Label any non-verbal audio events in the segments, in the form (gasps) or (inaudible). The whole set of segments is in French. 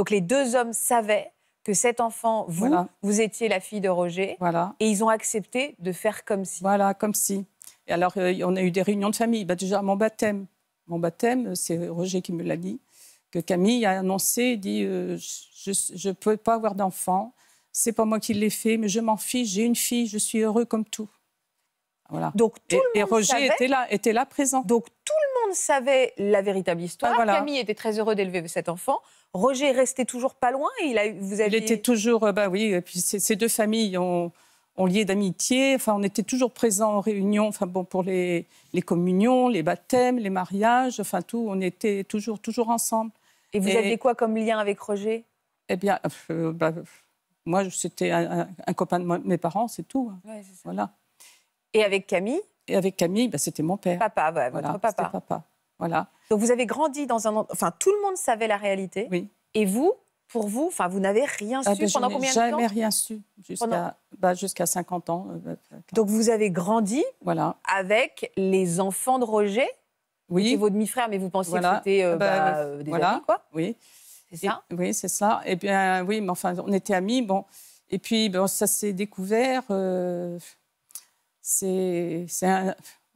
Donc les deux hommes savaient que cet enfant, vous, vous étiez la fille de Roger. Et ils ont accepté de faire comme si. Voilà, comme si. Et alors, euh, on a eu des réunions de famille. Bah, déjà, mon baptême. Mon baptême, c'est Roger qui me l'a dit, que Camille a annoncé, dit euh, Je ne peux pas avoir d'enfant. C'est pas moi qui l'ai fait, mais je m'en fiche. J'ai une fille, je suis heureux comme tout. Voilà. Donc, et, Roger était là, était là présent. Donc tout le monde savait la véritable histoire. Camille était très heureux d'élever cet enfant. Roger restait toujours pas loin. il a, vous aviez... il était toujours, euh, bah oui. puis ces deux familles ont, lié d'amitié. Enfin, on était toujours présents en réunion. Enfin bon, pour les, les communions, les baptêmes, les mariages, enfin tout. On était toujours, toujours ensemble. Et vous avez aviez quoi comme lien avec Roger Eh bien, euh, bah, moi, c'était un, copain de mes parents, c'est tout. Hein. Voilà. Et avec Camille Et avec Camille, bah, c'était mon père. Papa, votre papa. papa. Voilà. Donc vous avez grandi dans un... Enfin, tout le monde savait la réalité. Oui. Et vous, pour vous, enfin, vous n'avez rien ah, su ben, pendant combien de temps Jamais rien su jusqu'à 50 bah, euh, bah, ans. Donc vous avez grandi voilà. avec les enfants de Roger, oui. vos demi-frères, mais vous pensiez voilà. que c'était euh, ah, ben, bah, euh, des voilà. amis, quoi Oui. C'est ça Oui, c'est ça. Et eh bien, oui, mais enfin, on était amis, bon. Et puis, bon, ça s'est découvert. Euh, c'est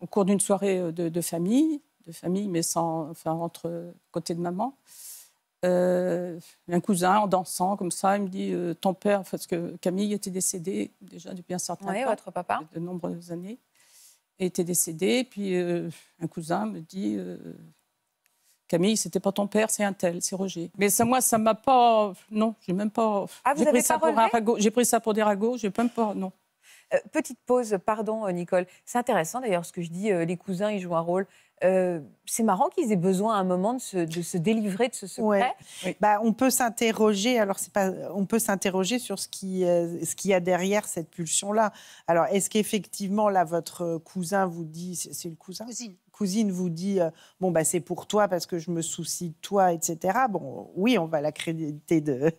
au cours d'une soirée de, de famille de famille, mais sans, enfin, entre côté de maman. Euh, un cousin en dansant comme ça, il me dit euh, ton père, parce que Camille était décédée déjà depuis un certain temps, votre papa. de nombreuses années, était décédé. Puis euh, un cousin me dit Camille, c'était pas ton père, c'est un tel, c'est Roger. Mais ça, moi, ça m'a pas. Non, j'ai même pas. Ah, vous pris, ça pour J'ai pris ça pour des ragots. J'ai même pas. Non. Euh, petite pause, pardon euh, Nicole. C'est intéressant d'ailleurs ce que je dis, euh, les cousins, ils jouent un rôle. c'est marrant qu'ils aient besoin à un moment de se, délivrer de ce secret. Bah, on peut s'interroger. Alors c'est pas, on peut s'interroger sur ce qui, ce qu'il y a derrière cette pulsion là. Alors est-ce qu'effectivement là votre cousin vous dit, c'est le cousin, cousine vous dit euh, bon bah c'est pour toi parce que je me soucie de toi, etc. Bon, oui, on va la créditer (laughs) de,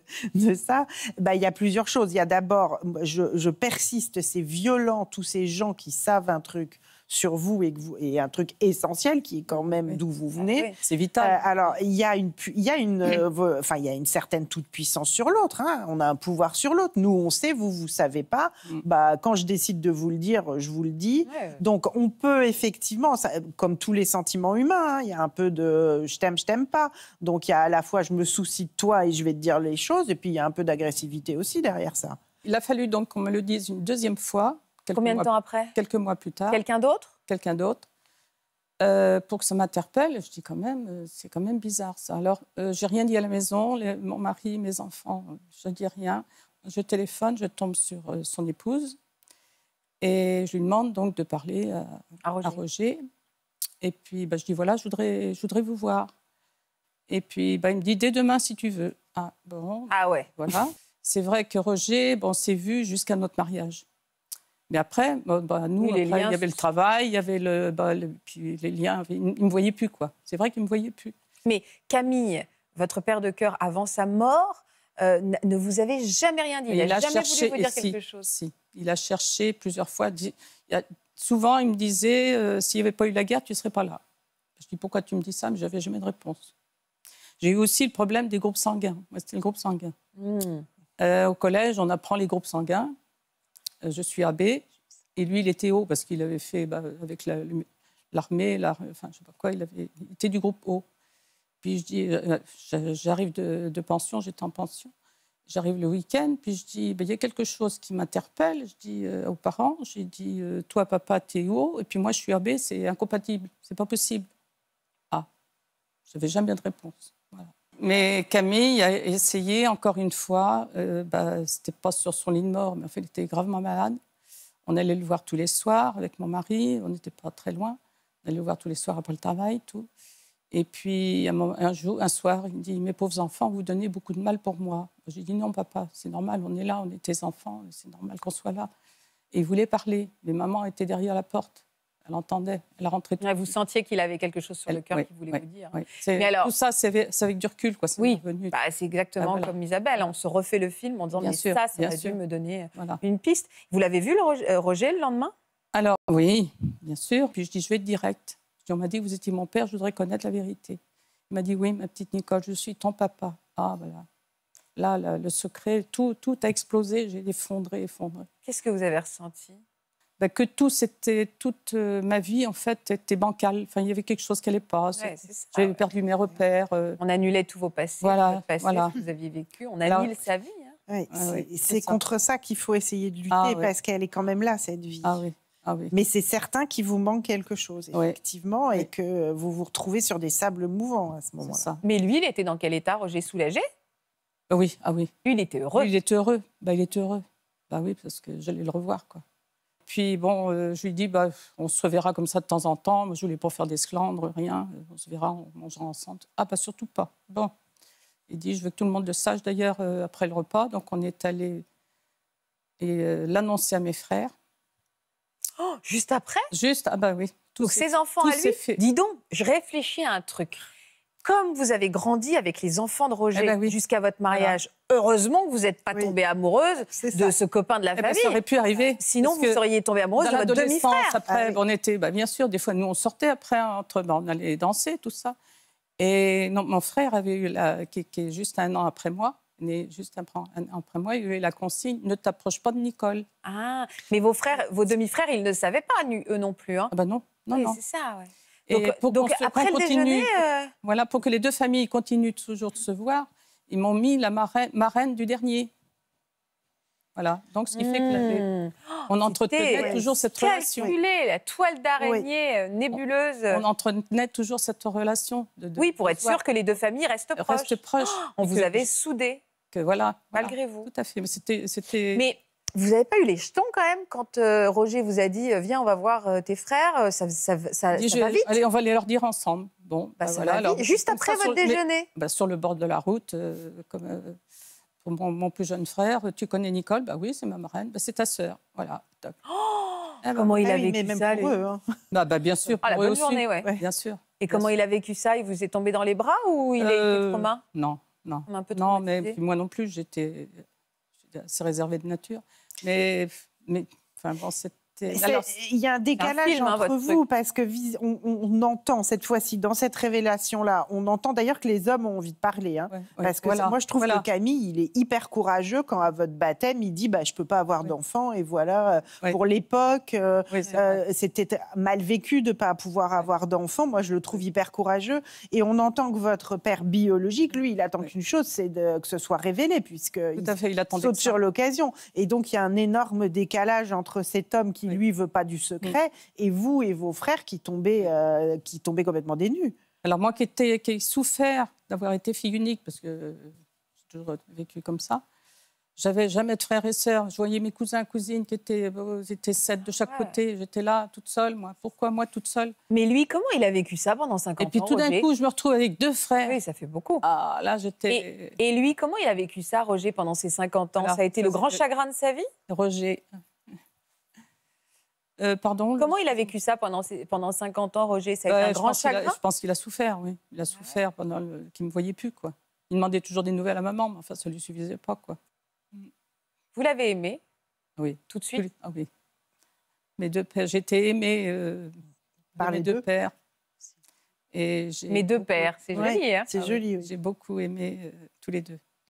ça. Bah il y a plusieurs choses. Il y a d'abord, je persiste, c'est violent tous ces gens qui savent un truc sur vous et, que vous, et un truc essentiel qui est quand même d'où vous ah, venez. C'est vital. Euh, alors, il y a une, il y a une, euh, enfin, il y a une certaine toute-puissance sur l'autre. Hein. On a un pouvoir sur l'autre. Nous, on sait, vous, vous savez pas. Mm. Bah, quand je décide de vous le dire, je vous le dis. Donc, on peut effectivement, comme tous les sentiments humains, hein, il y a un peu de je t'aime, je t'aime pas. Donc, il y a à la fois je me soucie de toi et je vais te dire les choses, et puis il y a un peu d'agressivité aussi derrière ça. Il a fallu donc qu'on me le dise une deuxième fois Combien de temps après Quelques mois plus tard. Quelqu'un d'autre Quelqu'un d'autre. Euh, pour que ça m'interpelle, je dis quand même, euh, c'est quand même bizarre ça. Alors, euh, j'ai rien dit à la maison, mon mari, mes enfants, je dis rien. Je téléphone, je tombe sur son épouse et je lui demande donc de parler à, Roger. Et puis, bah, je dis voilà, je voudrais, je voudrais vous voir. Et puis, bah, il me dit dès demain si tu veux. Ah bon Ah ouais. Voilà. c'est vrai que Roger, bon, s'est vu jusqu'à notre mariage. Mais après, bah, nous, il y avait le travail, il y avait le, bah, les liens. Il ne me voyait plus, quoi. C'est vrai qu'il ne me voyait plus. Mais Camille, votre père de cœur, avant sa mort, euh, ne vous avait jamais rien dit. Il, n'a a, jamais voulu vous dire quelque chose. Il a cherché plusieurs fois. Dit, souvent, il me disait euh, s'il n'y avait pas eu la guerre, tu ne serais pas là. Je dis pourquoi tu me dis ça, mais j'avais jamais de réponse. J'ai eu aussi le problème des groupes sanguins. c'était le groupe sanguin. Hmm. Euh, au collège, on apprend les groupes sanguins. Euh, je suis abbé, et lui, il était haut parce qu'il avait fait bah, avec l'armée, la, enfin, je sais pas quoi, il, avait, était du groupe O. Puis je dis, euh, j'arrive de, pension, j'étais en pension. J'arrive le week-end, puis je dis, bah, il y a quelque chose qui m'interpelle. Je dis euh, aux parents, j'ai dit, toi, papa, t'es haut, et puis moi, je suis AB, c'est incompatible, c'est pas possible. Ah, je n'avais jamais de réponse. Mais Camille a essayé encore une fois. Euh, bah, C'était pas sur son lit de mort, mais en fait, il était gravement malade. On allait le voir tous les soirs avec mon mari. On n'était pas très loin. On allait le voir tous les soirs après le travail, tout. Et puis un, jour, un soir, il me dit "Mes pauvres enfants, vous donnez beaucoup de mal pour moi." J'ai dit "Non, papa, c'est normal. On est là, on est tes enfants. C'est normal qu'on soit là." Et il voulait parler. Mais maman était derrière la porte elle entendait, elle rentrait. vous sentiez qu'il avait quelque chose sur le cœur qu'il voulait vous dire. Mais alors, tout ça, c'est avec, du recul, quoi. Oui, bah, c'est exactement ah, comme Isabelle. On se refait le film en disant bien mais sûr, ça, ça aurait dû me donner euh, une piste. Vous l'avez vu euh, Roger le lendemain Alors oui, bien sûr. Puis je dis je vais être direct. on m'a dit vous étiez mon père, je voudrais connaître la vérité. Il m'a dit oui, ma petite Nicole, je suis ton papa. Ah voilà. Là, le secret, tout, tout a explosé. J'ai effondré, effondré. Qu'est-ce que vous avez ressenti bah, que tout, c'était, toute euh, ma vie, en fait, était bancale. Enfin, il y avait quelque chose qui n'allait pas. J'ai J'avais perdu mes repères. Euh. On annulait tous vos passés, voilà, que vous aviez vécu. On annule sa vie. Hein. Ah c'est contre ça, qu'il faut essayer de lutter, ah parce qu'elle est quand même là, cette vie. Ah, oui. Ah oui. Mais c'est certain qu'il vous manque quelque chose, effectivement, et que vous vous retrouvez sur des sables mouvants à ce moment-là. Mais lui, il était dans quel état, Roger Soulagé ah Oui, ah oui. Lui, il était heureux. il était heureux. Bah, il était heureux. Bah oui, parce que j'allais le revoir, quoi. Puis bon, euh, je lui dis, bah, on se reverra comme ça de temps en temps. Moi, je voulais pas faire d'esclandre, rien. Euh, on se verra, on mangera ensemble. Ah, bah surtout pas. Bon. Il dit, je veux que tout le monde le sache d'ailleurs euh, après le repas. Donc on est allé et l'annoncer à mes frères. Oh, juste après Juste, ah bah oui. Tous Donc ses enfants à lui. Dis donc, je réfléchis à un truc comme vous avez grandi avec les enfants de Roger eh ben jusqu'à votre mariage, heureusement que vous n'êtes pas tombée amoureuse de ce copain de la eh ben, famille. ça aurait pu arriver. Euh, sinon, vous seriez tombée amoureuse de votre demi-frère. Après, ah on était, bah, bien sûr, des fois, nous, on sortait après, hein, entre, bah, on allait danser, tout ça. Et mon frère avait eu, la, qui, est juste un an après moi, juste un après moi, il avait eu la consigne ne t'approche pas de Nicole. Ah, mais vos frères, vos demi-frères, ils ne savaient pas, eux non plus. Hein. Ah ben non, non, non. C'est ça, ouais. Donc, pour après le euh, voilà, pour que les deux familles continuent toujours de se voir, ils m'ont mis la marraine, du dernier. Voilà, donc ce qui fait que hmm. oh, on entretenait toujours cette calculé, relation. la toile d'araignée euh, nébuleuse. On, entretenait toujours cette relation. De, oui, pour être sûr que les deux familles restent proches. Restent proches. (gasps) on vous avait soudé. Que voilà, Malgré vous. Tout à fait. Mais c'était. Vous n'avez pas eu les jetons quand même quand euh, Roger vous a dit euh, viens on va voir euh, tes frères ça, ça, ça, va vite allez on va aller leur dire ensemble bon bah, bah, juste après votre déjeuner bah, sur le bord de la route comme pour mon, plus jeune frère tu connais Nicole bah oui c'est ma marraine c'est ta sœur voilà oh ah, comment il a vécu ça hein. bah, bien sûr ah, pour aussi. bien sûr et comment il a vécu ça il vous est tombé dans les bras ou il est non non non mais moi non plus j'étais c'est réservé de nature. Mais, mais enfin, bon, cette il y a un décalage hein, entre vous parce que on, entend cette fois-ci dans cette révélation-là, on entend d'ailleurs que les hommes ont envie de parler, hein. parce que moi je trouve que Camille il est hyper courageux quand à votre baptême il dit bah je peux pas avoir d'enfants d'enfant et voilà euh, pour l'époque euh, euh, c'était mal vécu de pas pouvoir avoir d'enfant, moi je le trouve hyper courageux et on entend que votre père biologique lui il attend qu'une chose c'est que ce soit révélé puisque à fait, il saute sur l'occasion et donc il y a un énorme décalage entre cet homme qui lui veut pas du secret, et vous et vos frères qui tombaient euh, qui tombez complètement dénus. Alors moi qui, étais, qui ai souffert d'avoir été fille unique, parce que j'ai toujours vécu comme ça, j'avais jamais de frères et sœurs. Je voyais mes cousins, et cousines qui étaient, euh, étaient sept de chaque côté. J'étais là, toute seule, moi. Pourquoi moi, toute seule Mais lui, comment il a vécu ça pendant 50 ans Et puis tout d'un coup, je me retrouve avec deux frères. Oui, ça fait beaucoup. Ah, là, j'étais... Et, lui, comment il a vécu ça, Roger, pendant ces 50 ans Ça a été le grand chagrin de sa vie Roger, euh, Comment il a vécu ça pendant, pendant 50 ans, Roger Ça a été un grand chagrin. je pense qu'il a souffert, oui. Il a souffert pendant qu'il ne me voyait plus, quoi. Il demandait toujours des nouvelles à maman, mais enfin, ça ne lui suffisait pas, quoi. Vous l'avez aimé Oui. Tout de suite ah oui. Mes deux J'étais aimée euh, par les deux, pères. Et mes deux pères, c'est joli. Hein? C'est ah joli. J'ai beaucoup aimé euh, tous les deux.